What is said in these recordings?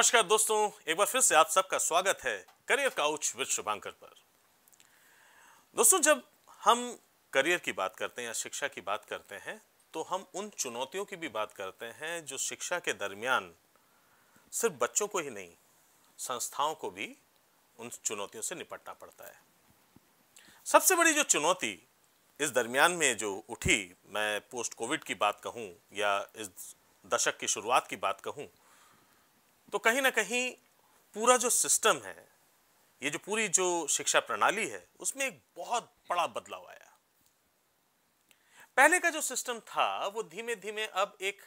नमस्कार दोस्तों एक बार फिर से आप सबका स्वागत है करियर काउच विद शुभांकर पर दोस्तों जब हम करियर की बात करते हैं या शिक्षा की बात करते हैं तो हम उन चुनौतियों की भी बात करते हैं जो शिक्षा के दरमियान सिर्फ बच्चों को ही नहीं संस्थाओं को भी उन चुनौतियों से निपटना पड़ता है सबसे बड़ी जो चुनौती इस दरमियान में जो उठी मैं पोस्ट कोविड की बात कहूँ या इस दशक की शुरुआत की बात कहूँ तो कहीं ना कहीं पूरा जो सिस्टम है ये जो पूरी जो शिक्षा प्रणाली है उसमें एक बहुत बड़ा बदलाव आया पहले का जो सिस्टम था वो धीमे धीमे अब एक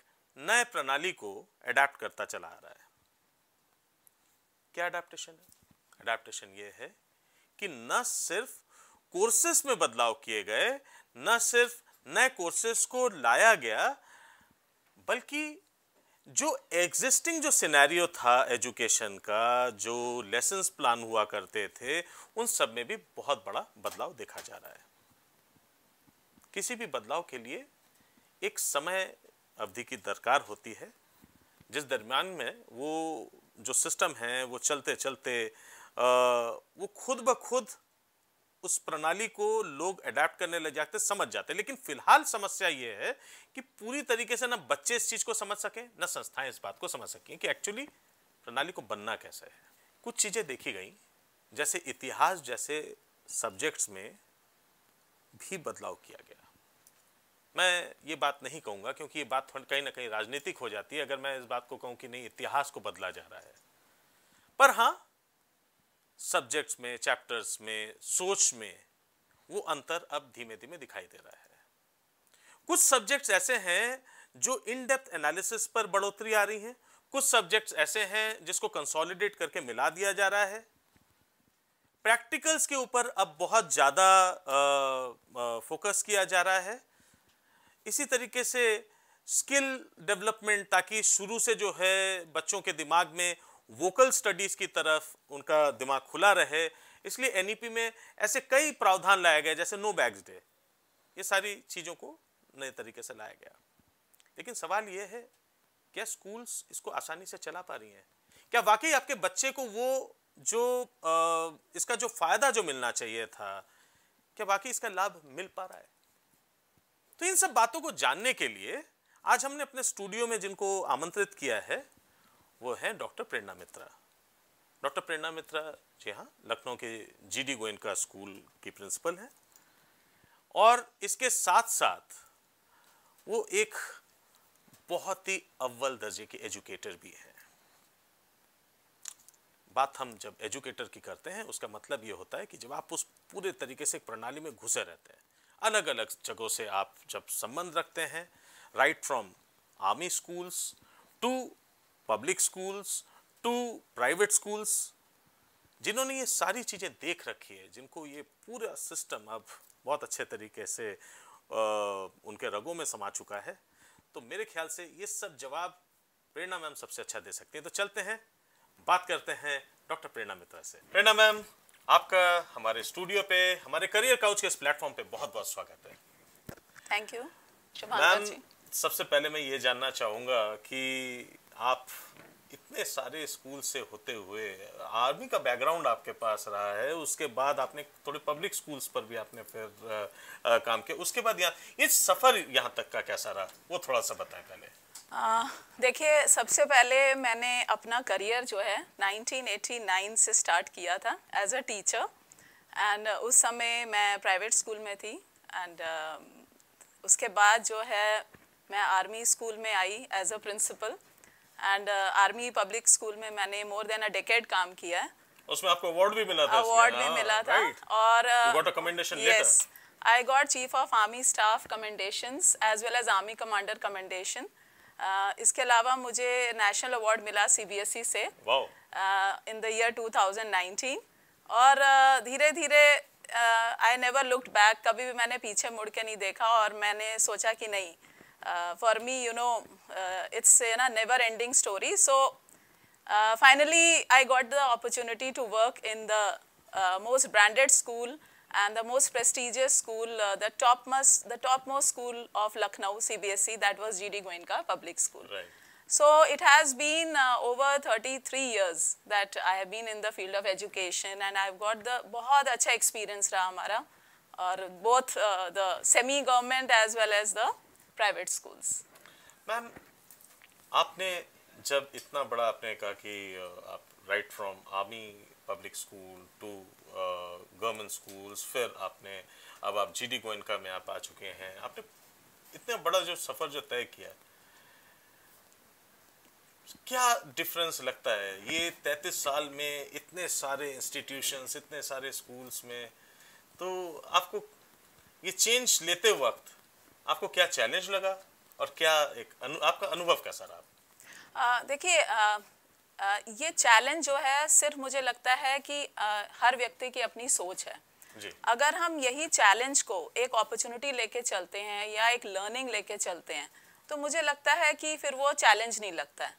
नए प्रणाली को अडेप्ट करता चला आ रहा है क्या अडेप्टेशन है अडेप्टेशन ये है कि न सिर्फ कोर्सेस में बदलाव किए गए न सिर्फ नए कोर्सेस को लाया गया बल्कि जो एग्जिस्टिंग जो सिनेरियो था एजुकेशन का जो लेसन्स प्लान हुआ करते थे उन सब में भी बहुत बड़ा बदलाव देखा जा रहा है किसी भी बदलाव के लिए एक समय अवधि की दरकार होती है जिस दरमियान में वो जो सिस्टम है वो चलते चलते आ, वो खुद ब खुद उस प्रणाली को लोग अडेप्ट करने लग जाते समझ जाते लेकिन फिलहाल समस्या ये है कि पूरी तरीके से ना बच्चे इस चीज़ को समझ सकें ना संस्थाएं इस बात को समझ सकें कि एक्चुअली प्रणाली को बनना कैसा है कुछ चीज़ें देखी गई जैसे इतिहास जैसे सब्जेक्ट्स में भी बदलाव किया गया मैं ये बात नहीं कहूँगा क्योंकि ये बात कहीं ना कहीं राजनीतिक हो जाती है अगर मैं इस बात को कहूँ कि नहीं इतिहास को बदला जा रहा है पर हाँ सब्जेक्ट्स में चैप्टर्स में सोच में वो अंतर अब धीमे धीमे दिखाई दे रहा है कुछ सब्जेक्ट्स ऐसे हैं जो इन डेप्थ एनालिसिस पर बढ़ोतरी आ रही है कुछ सब्जेक्ट्स ऐसे हैं जिसको कंसोलिडेट करके मिला दिया जा रहा है प्रैक्टिकल्स के ऊपर अब बहुत ज़्यादा फोकस किया जा रहा है इसी तरीके से स्किल डेवलपमेंट ताकि शुरू से जो है बच्चों के दिमाग में वोकल स्टडीज़ की तरफ उनका दिमाग खुला रहे इसलिए एनईपी e में ऐसे कई प्रावधान लाया गया जैसे नो बैग्स डे ये सारी चीज़ों को नए तरीके से लाया गया लेकिन सवाल ये है क्या स्कूल्स इसको आसानी से चला पा रही हैं क्या वाकई आपके बच्चे को वो जो आ, इसका जो फ़ायदा जो मिलना चाहिए था क्या वाकई इसका लाभ मिल पा रहा है तो इन सब बातों को जानने के लिए आज हमने अपने स्टूडियो में जिनको आमंत्रित किया है वो है डॉक्टर प्रेरणा मित्रा डॉक्टर प्रेरणा मित्रा जी हाँ लखनऊ के जी डी गोयनका स्कूल की प्रिंसिपल हैं और इसके साथ साथ वो एक बहुत ही अव्वल दर्जे के एजुकेटर भी हैं बात हम जब एजुकेटर की करते हैं उसका मतलब ये होता है कि जब आप उस पूरे तरीके से एक प्रणाली में घुसे रहते हैं अलग अलग जगहों से आप जब संबंध रखते हैं right from army schools to public schools to private schools जिन्होंने ये सारी चीज़ें देख रखी है जिनको ये पूरा सिस्टम अब बहुत अच्छे तरीके से आ, उनके रगों में समा चुका है तो मेरे ख्याल से ये सब जवाब प्रेरणा मैम सबसे अच्छा दे सकती हैं तो चलते हैं बात करते हैं डॉक्टर प्रेरणा मित्रा से प्रेरणा मैम आपका हमारे स्टूडियो पे हमारे करियर काउच के इस प्लेटफॉर्म पे बहुत बहुत स्वागत है थैंक यू मैम सबसे पहले मैं ये जानना चाहूँगा कि आप इतने सारे स्कूल से होते हुए आर्मी का बैकग्राउंड आपके पास रहा है उसके बाद आपने थोड़े पब्लिक स्कूल्स पर भी आपने फिर आ, आ, काम किया उसके बाद यहाँ ये सफ़र यहाँ तक का कैसा रहा वो थोड़ा सा बताएं पहले देखिए सबसे पहले मैंने अपना करियर जो है 1989 से स्टार्ट किया था एज अ टीचर एंड उस समय मैं प्राइवेट स्कूल में थी एंड uh, उसके बाद जो है मैं आर्मी स्कूल में I as a principal and army public school में मैंने मोर देन अ डेकेड काम किया है उसमें आपको अवार्ड भी मिला था अवार्ड भी हाँ, मिला था और got a commendation yes I got chief of army staff commendations as well as army commander commendation इसके अलावा मुझे नेशनल अवार्ड मिला सीबीएसई e से इन द ईयर 2019 और धीरे धीरे आई नेवर लुक्ड बैक कभी भी मैंने पीछे मुड़ के नहीं देखा और मैंने सोचा कि नहीं uh, for me, you know, uh, it's a never-ending story. So uh, finally, I got the opportunity to work in the uh, most branded school and the most prestigious school, uh, the topmost, the topmost school of Lucknow, CBSE, that was GD Goenka Public School. Right. So it has been over 33 years that I have been in the field of education and I've got the बहुत अच्छा experience रहा हमारा और both the semi-government as well as the private schools ma'am आपने जब इतना बड़ा आपने कहा कि आप right from army public school to government schools फिर आपने अब आप जी डी गोयनका में आप आ चुके हैं आपने इतना बड़ा जो सफ़र जो तय किया क्या डिफरेंस लगता है ये तैतीस साल में इतने सारे इंस्टीट्यूशंस इतने सारे स्कूल्स में तो आपको ये चेंज लेते वक्त आपको क्या चैलेंज लगा और क्या एक अनु, आपका अनुभव कैसा रहा देखिए ये चैलेंज जो है सिर्फ मुझे लगता है कि आ, हर व्यक्ति की अपनी सोच है जी। अगर हम यही चैलेंज को एक अपॉर्चुनिटी लेके चलते हैं या एक लर्निंग लेके चलते हैं तो मुझे लगता है कि फिर वो चैलेंज नहीं लगता है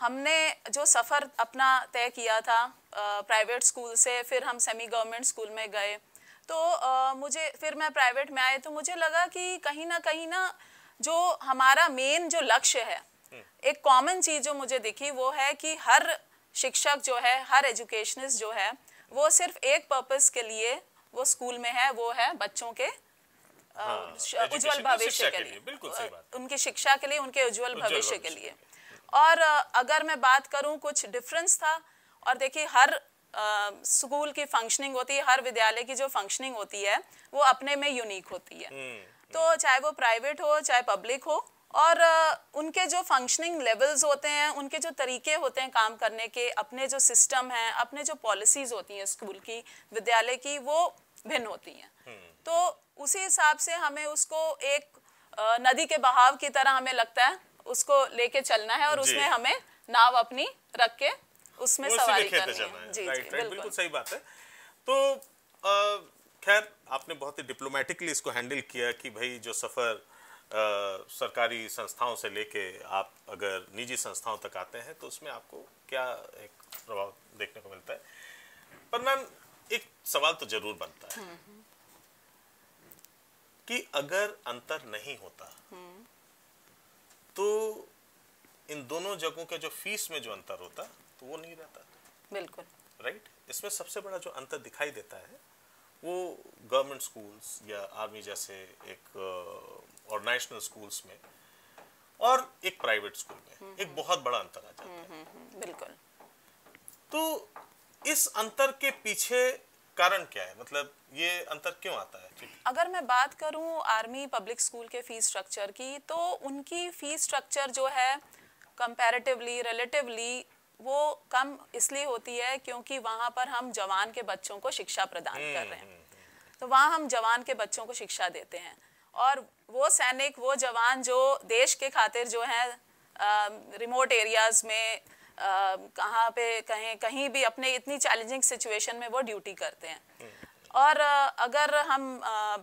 हमने जो सफ़र अपना तय किया था प्राइवेट स्कूल से फिर हम सेमी गवर्नमेंट स्कूल में गए तो आ, मुझे फिर मैं प्राइवेट में आए तो मुझे लगा कि कहीं ना कहीं ना जो हमारा मेन जो लक्ष्य है हम्म। एक कॉमन चीज़ जो मुझे दिखी वो है कि हर शिक्षक जो है हर एजुकेशनिस्ट जो है वो सिर्फ एक पर्पस के लिए वो स्कूल में है वो है बच्चों के हाँ, उज्जवल भविष्य के लिए, के लिए उनकी शिक्षा के लिए उनके उज्जवल भविष्य के लिए और अगर मैं बात करूं कुछ डिफरेंस था और देखिए हर स्कूल की फंक्शनिंग होती है हर विद्यालय की जो फंक्शनिंग होती है वो अपने में यूनिक होती है हम्म, तो चाहे वो प्राइवेट हो चाहे पब्लिक हो और उनके जो फंक्शनिंग लेवल्स होते हैं उनके जो तरीके होते हैं काम करने के अपने जो सिस्टम हैं अपने जो पॉलिसीज होती हैं स्कूल की विद्यालय की वो भिन्न होती हैं हम्म। तो उसी हिसाब से हमें उसको एक नदी के बहाव की तरह हमें लगता है उसको लेके चलना है और उसमें हमें नाव अपनी रख के उसमें उस सवारी करनी है जी राइट राइट बिल्कुल सही बात है तो खैर आपने बहुत ही डिप्लोमेटिकली इसको हैंडल किया कि भाई जो सफ़र आ, सरकारी संस्थाओं से लेके आप अगर निजी संस्थाओं तक आते हैं तो उसमें आपको क्या एक प्रभाव देखने को मिलता है पर मैम एक सवाल तो जरूर बनता है हम्म, हम्म। कि अगर अंतर नहीं होता हम्म। तो इन दोनों जगहों के जो फीस में जो अंतर होता तो वो नहीं रहता बिल्कुल राइट right? इसमें सबसे बड़ा जो अंतर दिखाई देता है वो गवर्नमेंट स्कूल्स या आर्मी जैसे एक और नेशनल स्कूल्स में और एक प्राइवेट स्कूल में हम्म, एक हम्म। बहुत बड़ा अंतर आ जाता हम्म, है बिल्कुल तो इस अंतर के पीछे कारण क्या है मतलब ये अंतर क्यों आता है अगर मैं बात करूं आर्मी पब्लिक स्कूल के फीस स्ट्रक्चर की तो उनकी फीस स्ट्रक्चर जो है कंपैरेटिवली रिलेटिवली वो कम इसलिए होती है क्योंकि वहाँ पर हम जवान के बच्चों को शिक्षा प्रदान कर हम्म, रहे हैं हम्म, हम्म। तो वहाँ हम जवान के बच्चों को शिक्षा देते हैं और वो सैनिक वो जवान जो देश के खातिर जो हैं रिमोट एरियाज में कहाँ पे कहें कहीं भी अपने इतनी चैलेंजिंग सिचुएशन में वो ड्यूटी करते हैं और अगर हम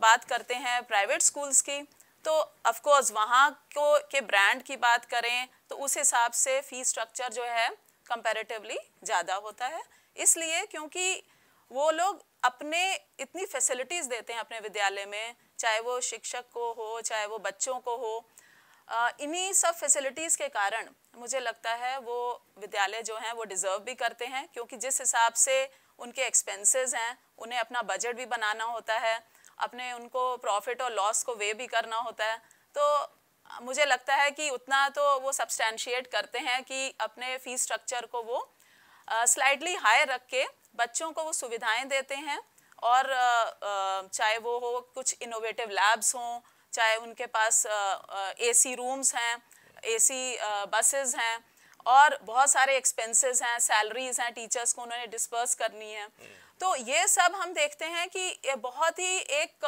बात करते हैं प्राइवेट स्कूल्स की तो कोर्स वहाँ को के ब्रांड की बात करें तो उस हिसाब से फ़ी स्ट्रक्चर जो है कंपैरेटिवली ज़्यादा होता है इसलिए क्योंकि वो लोग अपने इतनी फैसिलिटीज़ देते हैं अपने विद्यालय में चाहे वो शिक्षक को हो चाहे वो बच्चों को हो इन्हीं सब फैसिलिटीज़ के कारण मुझे लगता है वो विद्यालय जो हैं वो डिज़र्व भी करते हैं क्योंकि जिस हिसाब से उनके एक्सपेंसेस हैं उन्हें अपना बजट भी बनाना होता है अपने उनको प्रॉफिट और लॉस को वे भी करना होता है तो मुझे लगता है कि उतना तो वो सब्सटैंशिएट करते हैं कि अपने फीस स्ट्रक्चर को वो स्लाइडली हाई रख के बच्चों को वो सुविधाएं देते हैं और चाहे वो हो कुछ इनोवेटिव लैब्स हों चाहे उनके पास एसी रूम्स हैं एसी बसेस हैं और बहुत सारे एक्सपेंसेस हैं सैलरीज हैं टीचर्स को उन्होंने डिस्पर्स करनी है तो ये सब हम देखते हैं कि ये बहुत ही एक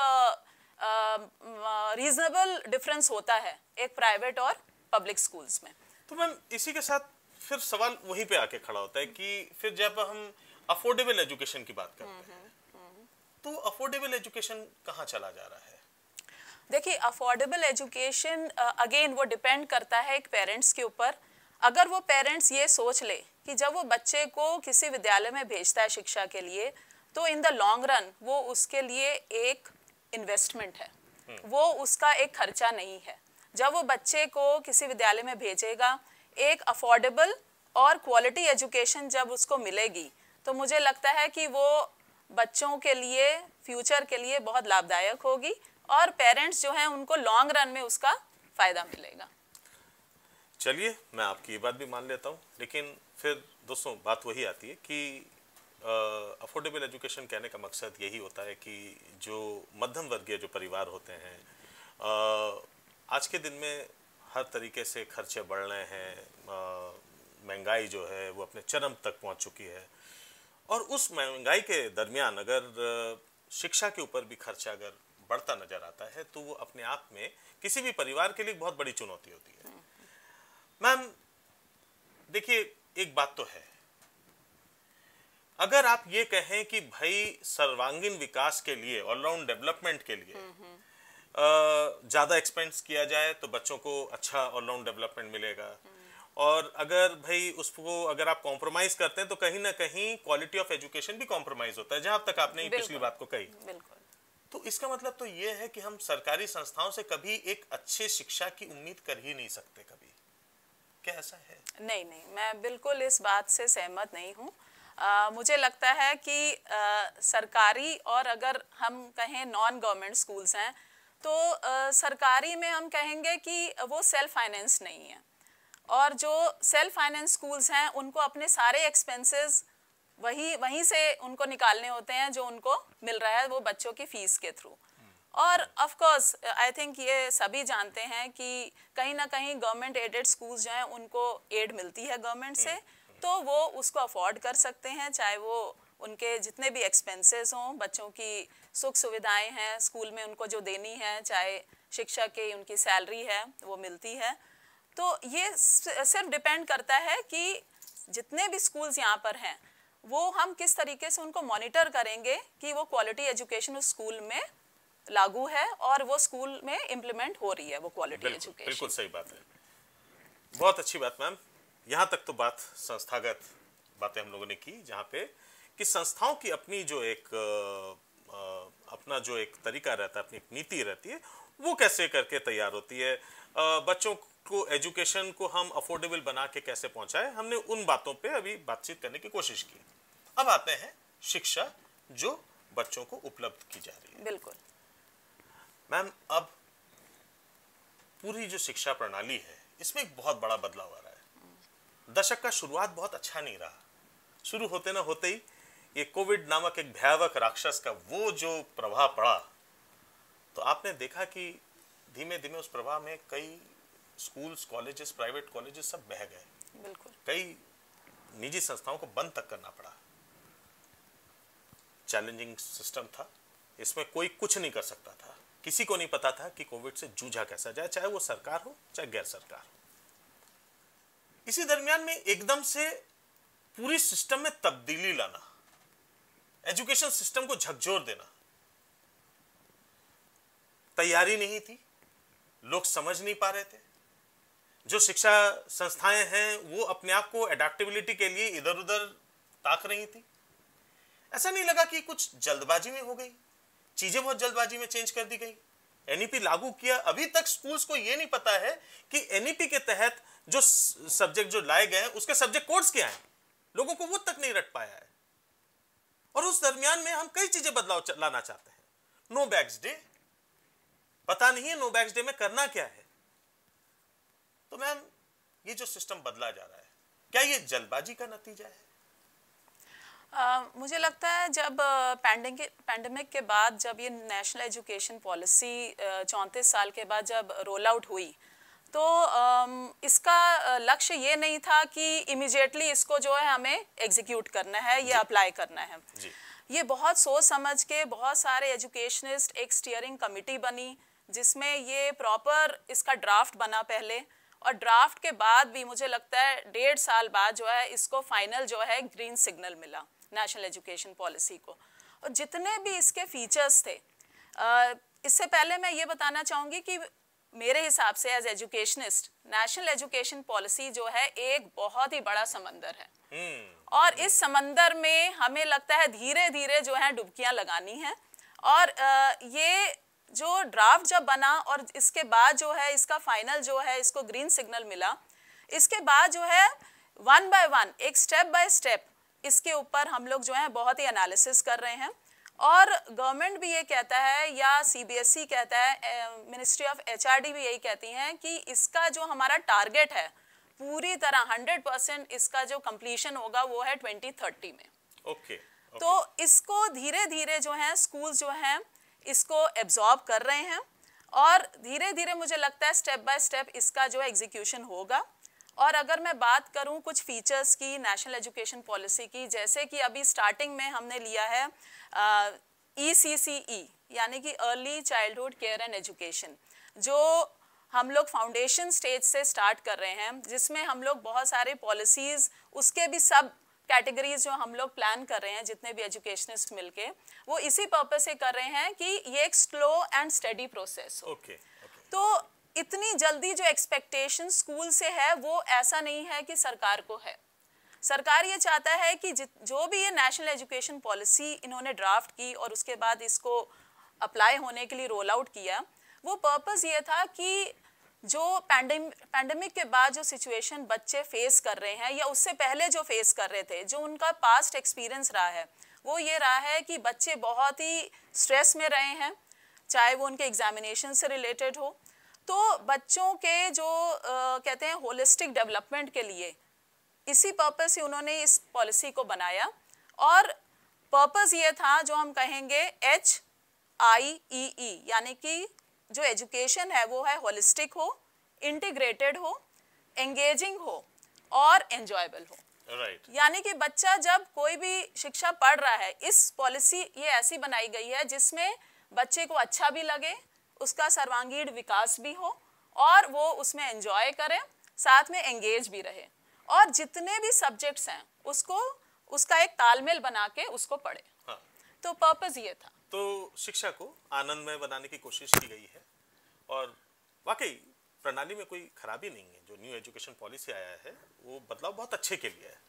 रीजनेबल uh, डिफरेंस होता है एक प्राइवेट और पब्लिक स्कूल्स में तो मैम इसी के साथ फिर सवाल वहीं पे आके खड़ा होता है कि फिर जब हम अफोर्डेबल एजुकेशन की बात करते हैं हम्म, हम्म, हम्म। तो अफोर्डेबल एजुकेशन कहाँ चला जा रहा है देखिए अफोर्डेबल एजुकेशन अगेन वो डिपेंड करता है एक पेरेंट्स के ऊपर अगर वो पेरेंट्स ये सोच ले कि जब वो बच्चे को किसी विद्यालय में भेजता है शिक्षा के लिए तो इन द लॉन्ग रन वो उसके लिए एक इन्वेस्टमेंट है वो उसका एक खर्चा नहीं है जब वो बच्चे को किसी विद्यालय में भेजेगा एक अफोर्डेबल और क्वालिटी एजुकेशन जब उसको मिलेगी तो मुझे लगता है कि वो बच्चों के लिए फ्यूचर के लिए बहुत लाभदायक होगी और पेरेंट्स जो हैं उनको लॉन्ग रन में उसका फ़ायदा मिलेगा चलिए मैं आपकी ये बात भी मान लेता हूँ लेकिन फिर दोस्तों बात वही आती है कि अफोर्डेबल एजुकेशन कहने का मकसद यही होता है कि जो मध्यम वर्गीय जो परिवार होते हैं uh, आज के दिन में हर तरीके से खर्चे बढ़ रहे हैं महंगाई जो है वो अपने चरम तक पहुंच चुकी है और उस महंगाई के दरमियान अगर शिक्षा के ऊपर भी खर्चा अगर बढ़ता नजर आता है तो वो अपने आप में किसी भी परिवार के लिए बहुत बड़ी चुनौती होती है मैम देखिए एक बात तो है अगर आप ये कहें कि भाई सर्वांगीण विकास के लिए ऑलराउंड डेवलपमेंट के लिए हम्म, हम्म। ज़्यादा एक्सपेंस किया जाए तो बच्चों को अच्छा ऑलराउंड डेवलपमेंट मिलेगा हम्म। और अगर भाई उसको अगर आप कॉम्प्रोमाइज करते हैं तो कहीं ना कहीं क्वालिटी ऑफ एजुकेशन भी कॉम्प्रोमाइज होता है जहां तक आपने पिछली बात को कही तो इसका मतलब तो ये है कि हम सरकारी संस्थाओं से कभी एक अच्छे शिक्षा की उम्मीद कर ही नहीं सकते कभी क्या ऐसा है नहीं नहीं मैं बिल्कुल इस बात से सहमत नहीं हूँ आ, मुझे लगता है कि आ, सरकारी और अगर हम कहें नॉन गवर्नमेंट स्कूल्स हैं तो आ, सरकारी में हम कहेंगे कि वो सेल्फ फाइनेंस नहीं है और जो सेल्फ फाइनेंस स्कूल्स हैं उनको अपने सारे एक्सपेंसेस वही वहीं से उनको निकालने होते हैं जो उनको मिल रहा है वो बच्चों की फ़ीस के थ्रू और ऑफ कोर्स आई थिंक ये सभी जानते हैं कि कहीं ना कहीं गवर्नमेंट एडेड स्कूल्स जो हैं उनको एड मिलती है गवर्नमेंट से हम्म। तो वो उसको अफोर्ड कर सकते हैं चाहे वो उनके जितने भी एक्सपेंसेस हों बच्चों की सुख सुविधाएं हैं स्कूल में उनको जो देनी है चाहे शिक्षा के उनकी सैलरी है वो मिलती है तो ये सिर्फ डिपेंड करता है कि जितने भी स्कूल्स यहाँ पर हैं वो हम किस तरीके से उनको मॉनिटर करेंगे कि वो क्वालिटी एजुकेशन उस स्कूल में लागू है और वो स्कूल में इम्प्लीमेंट हो रही है वो क्वालिटी एजुकेशन बिल्कुल सही बात है बहुत अच्छी बात मैम यहाँ तक तो बात संस्थागत बातें हम लोगों ने की जहाँ पे कि संस्थाओं की अपनी जो एक अपना जो एक तरीका रहता है अपनी एक नीति रहती है वो कैसे करके तैयार होती है बच्चों को एजुकेशन को हम अफोर्डेबल बना के कैसे पहुंचाए हमने उन बातों पे अभी बातचीत करने की कोशिश की अब आते हैं शिक्षा जो बच्चों को उपलब्ध की जा रही है बिल्कुल मैम अब पूरी जो शिक्षा प्रणाली है इसमें एक बहुत बड़ा बदलाव आ दशक का शुरुआत बहुत अच्छा नहीं रहा शुरू होते ना होते ही ये कोविड नामक एक भयावक राक्षस का वो जो प्रभाव पड़ा तो आपने देखा कि धीमे धीमे उस प्रभाव में कई स्कूल्स कॉलेजेस प्राइवेट कॉलेजेस सब बह गए बिल्कुल कई निजी संस्थाओं को बंद तक करना पड़ा चैलेंजिंग सिस्टम था इसमें कोई कुछ नहीं कर सकता था किसी को नहीं पता था कि कोविड से जूझा कैसा जाए चाहे वो सरकार हो चाहे गैर सरकार हो इसी दरमियान में एकदम से पूरी सिस्टम में तब्दीली लाना एजुकेशन सिस्टम को झकझोर देना तैयारी नहीं थी लोग समझ नहीं पा रहे थे जो शिक्षा संस्थाएं हैं वो अपने आप को एडेप्टेबिलिटी के लिए इधर उधर ताक रही थी ऐसा नहीं लगा कि कुछ जल्दबाजी में हो गई चीजें बहुत जल्दबाजी में चेंज कर दी गई एनईपी लागू किया अभी तक स्कूल्स को यह नहीं पता है कि एनईपी के तहत जो सब्जेक्ट जो लाए गए उसके सब्जेक्ट कोर्स क्या है लोगों को वो तक नहीं रट पाया है और उस दरमियान में हम कई चीजें बदलाव लाना चाहते हैं नो बैग्स डे पता नहीं है नो बैग्स डे में करना क्या है तो मैम ये जो सिस्टम बदला जा रहा है क्या ये जल्दबाजी का नतीजा है मुझे लगता है जब पैंडिंग पैंडमिक के बाद जब ये नेशनल एजुकेशन पॉलिसी चौंतीस साल के बाद जब रोल आउट हुई तो इसका लक्ष्य ये नहीं था कि इमिजिएटली इसको जो है हमें एग्जीक्यूट करना है या अप्लाई करना है ये बहुत सोच समझ के बहुत सारे एजुकेशनिस्ट एक स्टीयरिंग कमिटी बनी जिसमें ये प्रॉपर इसका ड्राफ्ट बना पहले और ड्राफ्ट के बाद भी मुझे लगता है डेढ़ साल बाद जो है इसको फाइनल जो है ग्रीन सिग्नल मिला नेशनल एजुकेशन पॉलिसी को और जितने भी इसके फीचर्स थे uh, इससे पहले मैं ये बताना चाहूँगी कि मेरे हिसाब से as educationist national education policy जो है एक बहुत ही बड़ा समंदर है हम्म। और इस समंदर में हमें लगता है धीरे धीरे जो है डुबकियां लगानी हैं और uh, ये जो ड्राफ्ट जब बना और इसके बाद जो है इसका फाइनल जो है इसको ग्रीन सिग्नल मिला इसके बाद जो है वन बाय वन एक स्टेप बाय स्टेप इसके ऊपर हम लोग जो है बहुत ही एनालिसिस कर रहे हैं और गवर्नमेंट भी ये कहता है या सीबीएसई e कहता है मिनिस्ट्री ऑफ एचआरडी भी यही कहती हैं कि इसका जो हमारा टारगेट है पूरी तरह 100 परसेंट इसका जो कंप्लीशन होगा वो है 2030 में ओके okay, okay. तो इसको धीरे धीरे जो है स्कूल जो हैं इसको एब्जॉर्ब कर रहे हैं और धीरे धीरे मुझे लगता है स्टेप बाय स्टेप इसका जो एग्जीक्यूशन होगा और अगर मैं बात करूं कुछ फीचर्स की नेशनल एजुकेशन पॉलिसी की जैसे कि अभी स्टार्टिंग में हमने लिया है ई सी सी ई यानी कि early childhood care and education जो हम लोग फाउंडेशन स्टेज से स्टार्ट कर रहे हैं जिसमें हम लोग बहुत सारे पॉलिसीज़ उसके भी सब कैटेगरीज जो हम लोग प्लान कर रहे हैं जितने भी एजुकेशनिस्ट मिलके वो इसी पर्पज से कर रहे हैं कि ये एक स्लो एंड स्टडी प्रोसेस हो okay, तो इतनी जल्दी जो एक्सपेक्टेशन स्कूल से है वो ऐसा नहीं है कि सरकार को है सरकार ये चाहता है कि जो भी ये नेशनल एजुकेशन पॉलिसी इन्होंने ड्राफ्ट की और उसके बाद इसको अप्लाई होने के लिए रोल आउट किया वो पर्पज़ ये था कि जो पैंडमिक के बाद जो सिचुएशन बच्चे फेस कर रहे हैं या उससे पहले जो फेस कर रहे थे जो उनका पास्ट एक्सपीरियंस रहा है वो ये रहा है कि बच्चे बहुत ही स्ट्रेस में रहे हैं चाहे वो उनके एग्जामिनेशन से रिलेटेड हो तो बच्चों के जो आ, कहते हैं होलिस्टिक डेवलपमेंट के लिए इसी पर्पज़ से उन्होंने इस पॉलिसी को बनाया और पर्पज़ ये था जो हम कहेंगे एच आई ई ई यानी कि जो एजुकेशन है वो है होलिस्टिक हो इंटीग्रेटेड हो एंगेजिंग हो और एंजॉयबल हो right. यानी कि बच्चा जब कोई भी शिक्षा पढ़ रहा है इस पॉलिसी ये ऐसी बनाई गई है जिसमें बच्चे को अच्छा भी लगे उसका सर्वांगीण विकास भी हो और वो उसमें एंजॉय करें साथ में एंगेज भी रहे और जितने भी सब्जेक्ट्स हैं उसको उसका एक तालमेल बना के उसको पढ़े हाँ। तो पर्पज ये था तो शिक्षा को आनंदमय बनाने की कोशिश की गई है और वाकई प्रणाली में कोई खराबी नहीं है जो न्यू एजुकेशन पॉलिसी आया है वो बदलाव बहुत अच्छे के लिए है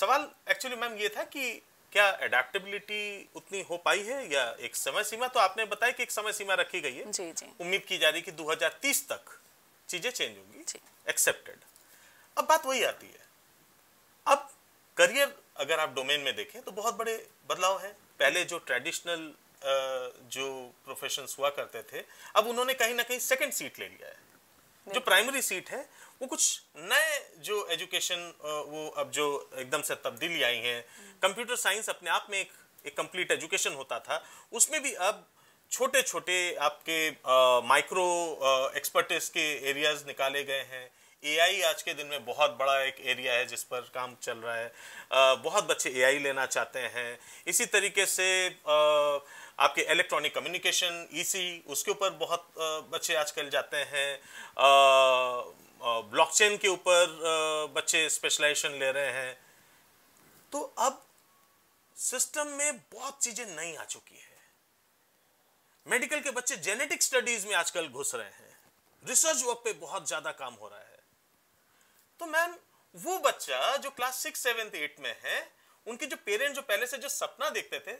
सवाल एक्चुअली मैम ये था कि क्या एडेप्टेबिलिटी उतनी हो पाई है या एक समय सीमा तो आपने बताया कि एक समय सीमा रखी गई है जी जी उम्मीद की जा रही है कि 2030 तक चीजें चेंज होंगी एक्सेप्टेड अब बात वही आती है अब करियर अगर आप डोमेन में देखें तो बहुत बड़े बदलाव है पहले जो ट्रेडिशनल जो प्रोफेशन हुआ करते थे अब उन्होंने कहीं ना कहीं सेकेंड सीट ले लिया है जो प्राइमरी सीट है वो कुछ नए जो एजुकेशन वो अब जो एकदम से तब्दीली आई है कंप्यूटर साइंस अपने आप में एक एक कंप्लीट एजुकेशन होता था उसमें भी अब छोटे छोटे आपके माइक्रो एक्सपर्टिस के एरियाज निकाले गए हैं एआई आज के दिन में बहुत बड़ा एक एरिया है जिस पर काम चल रहा है आ, बहुत बच्चे एआई लेना चाहते हैं इसी तरीके से आ, आपके इलेक्ट्रॉनिक कम्युनिकेशन ईसी उसके ऊपर बहुत आ, बच्चे आजकल जाते हैं ब्लॉकचेन के ऊपर बच्चे स्पेशलाइजेशन ले रहे हैं तो अब सिस्टम में बहुत चीजें नई आ चुकी है मेडिकल के बच्चे जेनेटिक स्टडीज में आजकल घुस रहे हैं रिसर्च वर्क पे बहुत ज्यादा काम हो रहा है तो मैम वो बच्चा जो क्लास सिक्स सेवेंथ एट में है उनके जो पेरेंट्स जो पहले से जो सपना देखते थे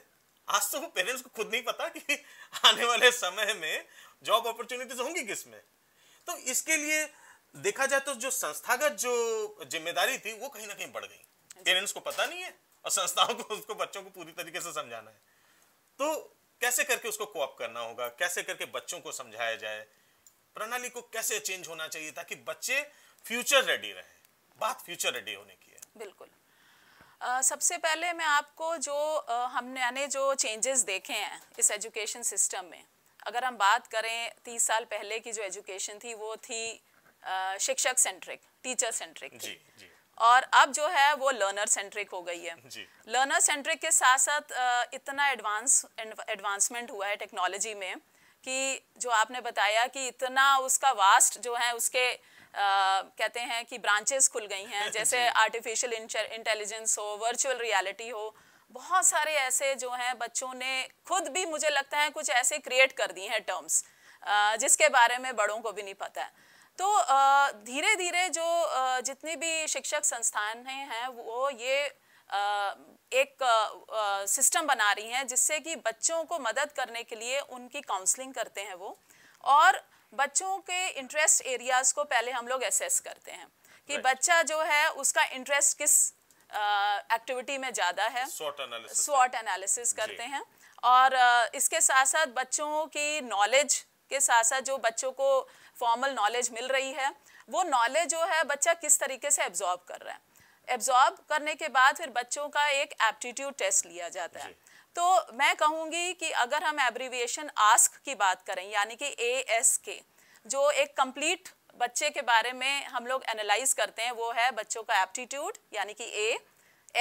आज तो वो पेरेंट्स को खुद नहीं पता कि आने वाले समय में जॉब अपॉर्चुनिटीज होंगी किसमें तो इसके लिए देखा जाए तो जो संस्थागत जो जिम्मेदारी थी वो कहीं ना कहीं बढ़ गई अच्छा। पेरेंट्स को पता नहीं है और संस्थाओं को उसको बच्चों को पूरी तरीके से समझाना है तो कैसे करके उसको कोऑप करना होगा कैसे करके बच्चों को समझाया जाए प्रणाली को कैसे चेंज होना चाहिए ताकि बच्चे फ्यूचर रेडी रहे बात फ्यूचर रेडी होने की है बिल्कुल Uh, सबसे पहले मैं आपको जो uh, हमने यानी जो चेंजेस देखे हैं इस एजुकेशन सिस्टम में अगर हम बात करें तीस साल पहले की जो एजुकेशन थी वो थी uh, शिक्षक सेंट्रिक टीचर सेंट्रिक जी, जी. और अब जो है वो लर्नर सेंट्रिक हो गई है लर्नर सेंट्रिक के साथ साथ इतना एडवांस एडवांसमेंट हुआ है टेक्नोलॉजी में कि जो आपने बताया कि इतना उसका वास्ट जो है उसके Uh, कहते हैं कि ब्रांचेस खुल गई हैं जैसे आर्टिफिशियल इंटेलिजेंस हो वर्चुअल रियलिटी हो बहुत सारे ऐसे जो हैं बच्चों ने खुद भी मुझे लगता है कुछ ऐसे क्रिएट कर दिए हैं टर्म्स uh, जिसके बारे में बड़ों को भी नहीं पता है तो धीरे धीरे जो जितनी भी शिक्षक संस्थान हैं वो ये एक सिस्टम बना रही हैं जिससे कि बच्चों को मदद करने के लिए उनकी काउंसलिंग करते हैं वो और बच्चों के इंटरेस्ट एरियाज़ को पहले हम लोग असेस करते हैं कि right. बच्चा जो है उसका इंटरेस्ट किस एक्टिविटी uh, में ज़्यादा है स्वॉट एनालिसिस करते हैं और uh, इसके साथ साथ बच्चों की नॉलेज के साथ साथ जो बच्चों को फॉर्मल नॉलेज मिल रही है वो नॉलेज जो है बच्चा किस तरीके से एब्जॉर्ब कर रहा है एब्जॉर्ब करने के बाद फिर बच्चों का एक एप्टीट्यूड टेस्ट लिया जाता है तो मैं कहूँगी कि अगर हम एब्रीविएशन आस्क की बात करें यानी कि ए एस के जो एक कंप्लीट बच्चे के बारे में हम लोग एनालाइज करते हैं वो है बच्चों का एप्टीट्यूड यानी कि ए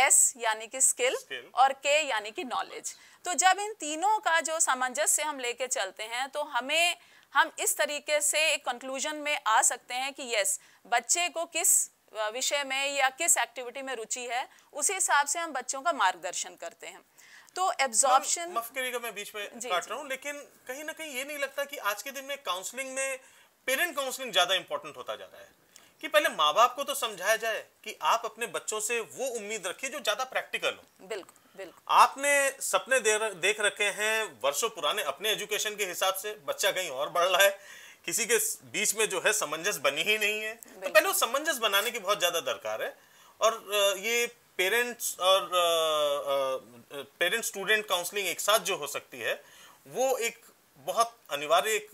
एस यानी कि स्किल और के यानी कि नॉलेज तो जब इन तीनों का जो सामंजस्य हम लेके चलते हैं तो हमें हम इस तरीके से एक कंक्लूजन में आ सकते हैं कि यस बच्चे को किस विषय में या किस एक्टिविटी में रुचि है उसी हिसाब से हम बच्चों का मार्गदर्शन करते हैं तो एब्जॉर्प्शन माफ करिएगा मैं बीच में काट रहा हूँ लेकिन कहीं ना कहीं ये नहीं लगता कि आज के दिन में काउंसलिंग में पेरेंट काउंसलिंग ज्यादा इंपॉर्टेंट होता जा रहा है कि पहले माँ बाप को तो समझाया जाए कि आप अपने बच्चों से वो उम्मीद रखिए जो ज्यादा प्रैक्टिकल हो बिल्कुल बिल्कुल आपने सपने देख रखे हैं वर्षों पुराने अपने एजुकेशन के हिसाब से बच्चा कहीं और बढ़ रहा है किसी के बीच में जो है समंजस बनी ही नहीं है तो पहले वो समंजस बनाने की बहुत ज्यादा दरकार है और ये पेरेंट्स और पेरेंट स्टूडेंट काउंसलिंग एक साथ जो हो सकती है वो एक बहुत अनिवार्य एक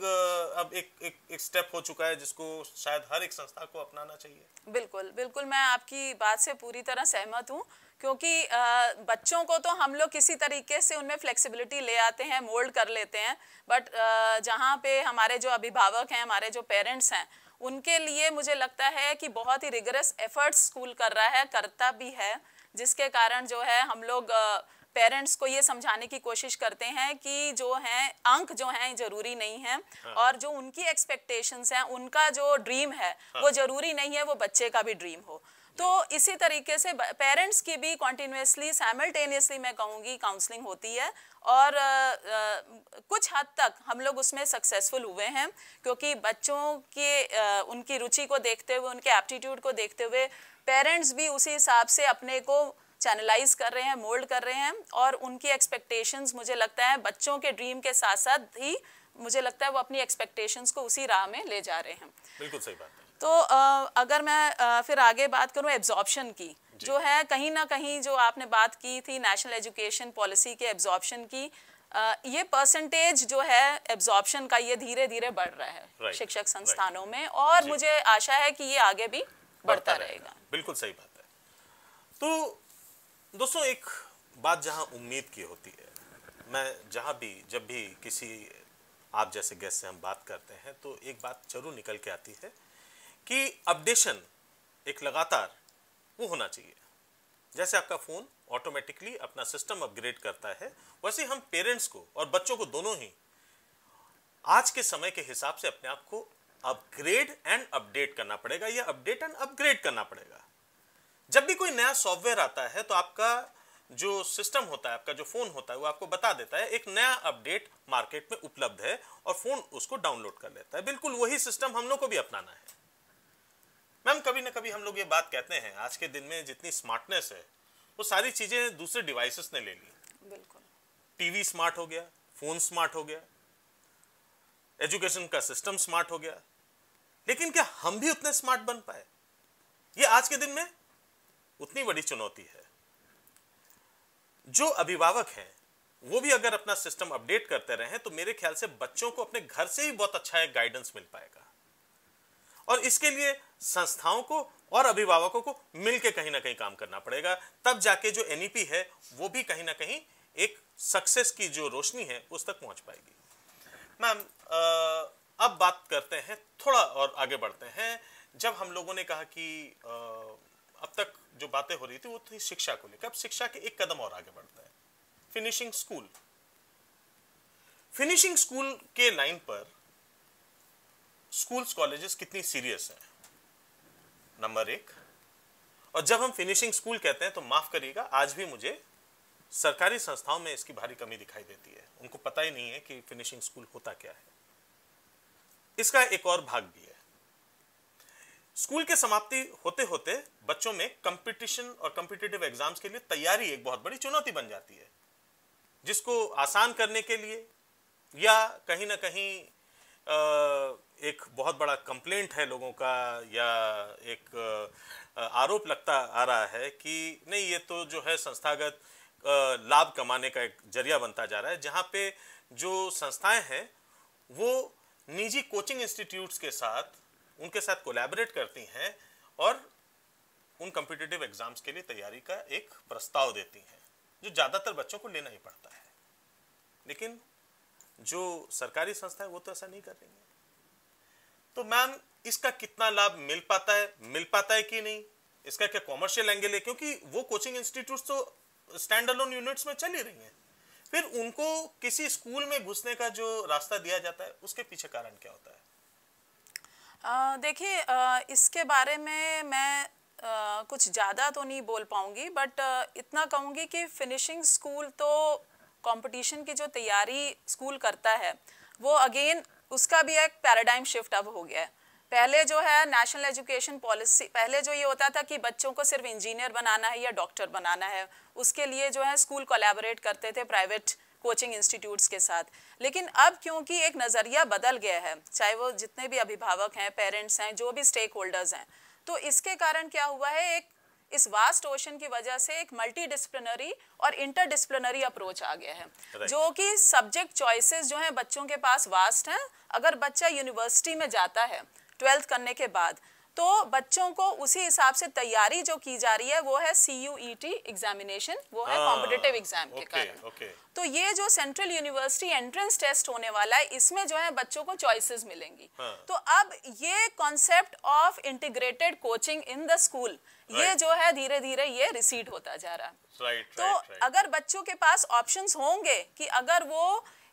अब एक एक, एक स्टेप हो चुका है जिसको शायद हर एक संस्था को अपनाना चाहिए बिल्कुल बिल्कुल मैं आपकी बात से पूरी तरह सहमत हूँ क्योंकि बच्चों को तो हम लोग किसी तरीके से उनमें फ्लेक्सिबिलिटी ले आते हैं मोल्ड कर लेते हैं बट जहाँ पे हमारे जो अभिभावक हैं हमारे जो पेरेंट्स हैं उनके लिए मुझे लगता है कि बहुत ही रिगरस एफर्ट्स स्कूल कर रहा है करता भी है जिसके कारण जो है हम लोग आ, पेरेंट्स को ये समझाने की कोशिश करते हैं कि जो है अंक जो है जरूरी नहीं है हाँ। और जो उनकी एक्सपेक्टेशंस हैं उनका जो ड्रीम है हाँ। वो जरूरी नहीं है वो बच्चे का भी ड्रीम हो तो इसी तरीके से पेरेंट्स की भी कॉन्टीन्यूसली साइमल्टेनियसली मैं कहूँगी काउंसलिंग होती है और आ, आ, कुछ हद तक हम लोग उसमें सक्सेसफुल हुए हैं क्योंकि बच्चों के आ, उनकी रुचि को देखते हुए उनके एप्टीट्यूड को देखते हुए पेरेंट्स भी उसी हिसाब से अपने को चैनलाइज कर रहे हैं मोल्ड कर रहे हैं और उनकी एक्सपेक्टेशंस मुझे लगता है बच्चों के ड्रीम के साथ साथ ही मुझे लगता है वो अपनी एक्सपेक्टेशंस को उसी राह में ले जा रहे हैं बिल्कुल सही बात है तो आ, अगर मैं आ, फिर आगे बात करूं एब्जॉर्प्शन की जो है कहीं ना कहीं जो आपने बात की थी नेशनल एजुकेशन पॉलिसी के एब्जॉर्प्शन की आ, ये परसेंटेज जो है एब्जॉर्प्शन का ये धीरे धीरे बढ़ रहा है right. शिक्षक संस्थानों right. में और मुझे आशा है कि ये आगे भी बढ़ता, बढ़ता रहेगा बिल्कुल सही बात है तो दोस्तों एक बात जहाँ उम्मीद की होती है मैं जहाँ भी जब भी किसी आप जैसे गेस्ट से हम बात करते हैं तो एक बात जरूर निकल के आती है कि अपडेशन एक लगातार वो होना चाहिए जैसे आपका फ़ोन ऑटोमेटिकली अपना सिस्टम अपग्रेड करता है वैसे हम पेरेंट्स को और बच्चों को दोनों ही आज के समय के हिसाब से अपने आप को अपग्रेड एंड अपडेट करना पड़ेगा या अपडेट एंड अपग्रेड करना पड़ेगा जब भी कोई नया सॉफ्टवेयर आता है तो आपका जो सिस्टम होता है आपका जो फ़ोन होता है वो आपको बता देता है एक नया अपडेट मार्केट में उपलब्ध है और फ़ोन उसको डाउनलोड कर लेता है बिल्कुल वही सिस्टम हम लोग को भी अपनाना है मैम कभी ना कभी हम लोग ये बात कहते हैं आज के दिन में जितनी स्मार्टनेस है वो सारी चीज़ें दूसरे डिवाइसेस ने ले ली बिल्कुल टीवी स्मार्ट हो गया फ़ोन स्मार्ट हो गया एजुकेशन का सिस्टम स्मार्ट हो गया लेकिन क्या हम भी उतने स्मार्ट बन पाए ये आज के दिन में उतनी बड़ी चुनौती है जो अभिभावक हैं वो भी अगर अपना सिस्टम अपडेट करते रहें तो मेरे ख्याल से बच्चों को अपने घर से ही बहुत अच्छा एक गाइडेंस मिल पाएगा और इसके लिए संस्थाओं को और अभिभावकों को मिलकर कहीं ना कहीं काम करना पड़ेगा तब जाके जो एनईपी है वो भी कहीं ना कहीं एक सक्सेस की जो रोशनी है उस तक पहुंच पाएगी मैम अब बात करते हैं थोड़ा और आगे बढ़ते हैं जब हम लोगों ने कहा कि आ, अब तक जो बातें हो रही थी वो थी शिक्षा को लेकर अब शिक्षा के एक कदम और आगे बढ़ता है फिनिशिंग स्कूल फिनिशिंग स्कूल के लाइन पर स्कूल्स कॉलेजेस कितनी सीरियस हैं नंबर एक और जब हम फिनिशिंग स्कूल कहते हैं तो माफ करिएगा आज भी मुझे सरकारी संस्थाओं में इसकी भारी कमी दिखाई देती है उनको पता ही नहीं है कि फिनिशिंग स्कूल होता क्या है इसका एक और भाग भी है स्कूल के समाप्ति होते होते बच्चों में कंपटीशन और कंपिटेटिव एग्जाम्स के लिए तैयारी एक बहुत बड़ी चुनौती बन जाती है जिसको आसान करने के लिए या कहीं ना कहीं एक बहुत बड़ा कंप्लेंट है लोगों का या एक आरोप लगता आ रहा है कि नहीं ये तो जो है संस्थागत लाभ कमाने का एक जरिया बनता जा रहा है जहाँ पे जो संस्थाएं हैं वो निजी कोचिंग इंस्टीट्यूट्स के साथ उनके साथ कोलैबोरेट करती हैं और उन कम्पिटेटिव एग्जाम्स के लिए तैयारी का एक प्रस्ताव देती हैं जो ज़्यादातर बच्चों को लेना ही पड़ता है लेकिन जो सरकारी संस्था है वो तो ऐसा नहीं कर रही है तो मैम इसका कितना लाभ मिल पाता है मिल पाता है कि नहीं इसका क्या कॉमर्शियल एंगल है क्योंकि वो कोचिंग इंस्टीट्यूट तो स्टैंड अलोन यूनिट्स में चल ही रही हैं फिर उनको किसी स्कूल में घुसने का जो रास्ता दिया जाता है उसके पीछे कारण क्या होता है देखिए इसके बारे में मैं आ, कुछ ज़्यादा तो नहीं बोल पाऊँगी बट इतना कहूँगी कि फिनिशिंग स्कूल तो कंपटीशन की जो तैयारी स्कूल करता है वो अगेन उसका भी एक पैराडाइम शिफ्ट अब हो गया है पहले जो है नेशनल एजुकेशन पॉलिसी पहले जो ये होता था कि बच्चों को सिर्फ इंजीनियर बनाना है या डॉक्टर बनाना है उसके लिए जो है स्कूल कोलेबोरेट करते थे प्राइवेट कोचिंग इंस्टीट्यूट्स के साथ लेकिन अब क्योंकि एक नज़रिया बदल गया है चाहे वो जितने भी अभिभावक हैं पेरेंट्स हैं जो भी स्टेक होल्डर्स हैं तो इसके कारण क्या हुआ है एक इस वास्ट ओशन की वजह से एक मल्टी और इंटर अप्रोच आ गया है right. जो कि सब्जेक्ट चॉइसेस जो हैं बच्चों के पास वास्ट हैं अगर बच्चा यूनिवर्सिटी में जाता है ट्वेल्थ करने के बाद तो बच्चों को उसी हिसाब से तैयारी जो की जा रही है वो है सी यू टी एग्जामिनेशन वो है कॉम्पिटेटिव हाँ, एग्जाम के कारण तो ये जो सेंट्रल यूनिवर्सिटी एंट्रेंस टेस्ट होने वाला है इसमें जो है बच्चों को चॉइसेस मिलेंगी हाँ. तो अब ये concept of integrated coaching in the school ये जो है धीरे धीरे ये रिसीड होता जा रहा है right, तो right, right. अगर बच्चों के पास ऑप्शन होंगे कि अगर वो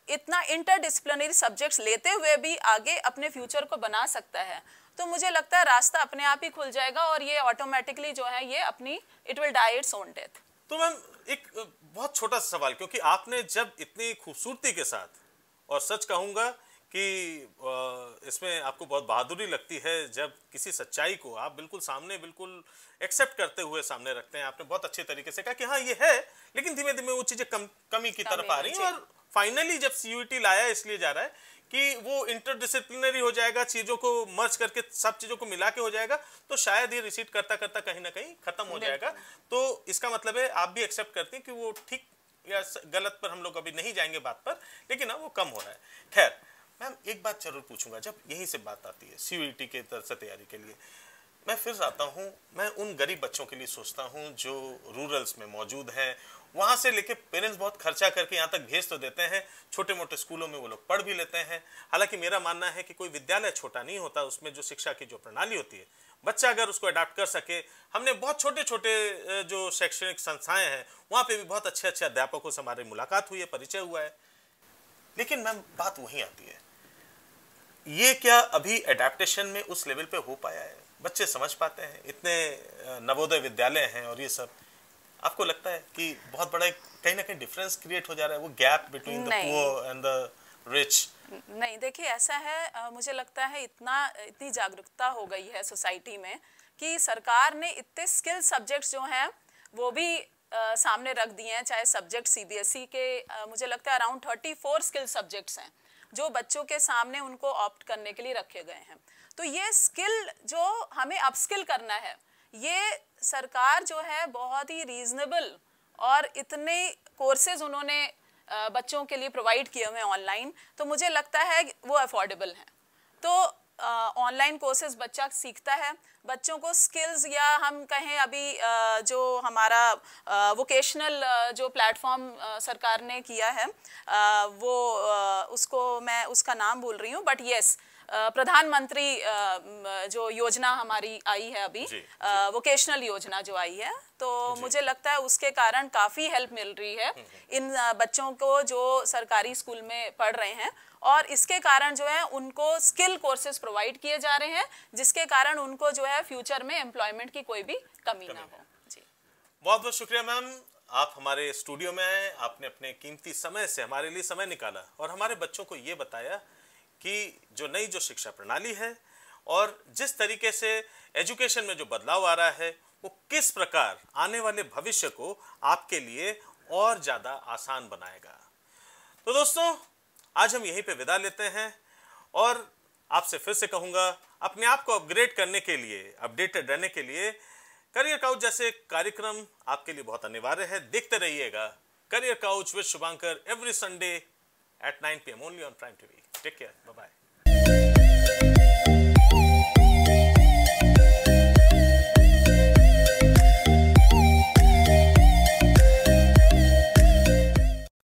इतना इंटरडिसिप्लिनरी सब्जेक्ट्स लेते हुए भी आगे अपने फ्यूचर को बना सकता है तो मुझे लगता है रास्ता अपने आप ही खुल जाएगा और ये ऑटोमेटिकली जो है ये अपनी it will die it own death तो मैम एक बहुत छोटा सा सवाल क्योंकि आपने जब इतनी खूबसूरती के साथ और सच कहूंगा कि इसमें आपको बहुत बहादुरी लगती है जब किसी सच्चाई को आप बिल्कुल सामने बिल्कुल एक्सेप्ट करते हुए सामने रखते हैं आपने बहुत अच्छे तरीके से कहा कि हाँ ये है लेकिन धीमे धीमे वो चीज़ें कम कमी की तरफ आ रही हैं और फाइनली जब सीयूटी लाया इसलिए जा रहा है कि वो इंटरडिसिप्लिनरी हो जाएगा चीज़ों को मर्ज करके सब चीज़ों को मिला के हो जाएगा तो शायद ये रिसीट करता करता कहीं ना कहीं खत्म हो जाएगा तो इसका मतलब है आप भी एक्सेप्ट करते हैं कि वो ठीक या गलत पर हम लोग अभी नहीं जाएंगे बात पर लेकिन अब वो कम हो रहा है खैर मैम एक बात जरूर पूछूंगा जब यहीं से बात आती है सी e के तरफ से तैयारी के लिए मैं फिर आता हूँ मैं उन गरीब बच्चों के लिए सोचता हूँ जो रूरल्स में मौजूद हैं वहाँ से लेके पेरेंट्स बहुत खर्चा करके यहाँ तक भेज तो देते हैं छोटे मोटे स्कूलों में वो लोग पढ़ भी लेते हैं हालांकि मेरा मानना है कि कोई विद्यालय छोटा नहीं होता उसमें जो शिक्षा की जो प्रणाली होती है बच्चा अगर उसको अडाप्ट कर सके हमने बहुत छोटे छोटे जो शैक्षणिक संस्थाएं हैं वहाँ पे भी बहुत अच्छे अच्छे अध्यापकों से हमारी मुलाकात हुई है परिचय हुआ है लेकिन मैम बात वहीं आती है ये क्या अभी एडेप्टेशन में उस लेवल पे हो पाया है बच्चे समझ पाते हैं इतने नवोदय विद्यालय हैं और ये सब आपको लगता है कि बहुत बड़ा कहीं ना कहीं डिफरेंस क्रिएट हो जा रहा है वो gap between the poor and the rich नहीं देखिए ऐसा है आ, मुझे लगता है इतना इतनी जागरूकता हो गई है सोसाइटी में कि सरकार ने इतने स्किल सब्जेक्ट्स जो हैं वो भी आ, सामने रख दिए हैं चाहे सब्जेक्ट सीबीएसई e के आ, मुझे लगता है around thirty four skill subjects हैं जो बच्चों के सामने उनको ऑप्ट करने के लिए रखे गए हैं तो ये स्किल जो हमें अपस्किल करना है ये सरकार जो है बहुत ही रीजनेबल और इतने कोर्सेज उन्होंने बच्चों के लिए प्रोवाइड किए हुए हैं ऑनलाइन तो मुझे लगता है वो अफोर्डेबल हैं तो ऑनलाइन कोर्सेज बच्चा सीखता है बच्चों को स्किल्स या हम कहें अभी जो हमारा वोकेशनल जो प्लेटफॉर्म सरकार ने किया है वो उसको मैं उसका नाम बोल रही हूँ बट येस yes, प्रधानमंत्री जो योजना हमारी आई है अभी वोकेशनल योजना जो आई है तो मुझे लगता है उसके कारण काफ़ी हेल्प मिल रही है हम्म, हम्म। इन बच्चों को जो सरकारी स्कूल में पढ़ रहे हैं और इसके कारण जो है उनको स्किल कोर्सेज प्रोवाइड किए जा रहे हैं जिसके कारण उनको जो है फ्यूचर में एम्प्लॉयमेंट की कोई भी कमी, कमी ना हो जी बहुत बहुत शुक्रिया मैम आप हमारे स्टूडियो में आए आपने अपने कीमती समय से हमारे लिए समय निकाला और हमारे बच्चों को ये बताया कि जो नई जो शिक्षा प्रणाली है और जिस तरीके से एजुकेशन में जो बदलाव आ रहा है वो किस प्रकार आने वाले भविष्य को आपके लिए और ज़्यादा आसान बनाएगा तो दोस्तों आज हम यहीं पे विदा लेते हैं और आपसे फिर से कहूँगा अपने आप को अपग्रेड करने के लिए अपडेटेड रहने के लिए करियर काउच जैसे कार्यक्रम आपके लिए बहुत अनिवार्य है देखते रहिएगा career couch with Shubhankar every Sunday at 9 p.m. only on Prime TV. Take care. Bye-bye.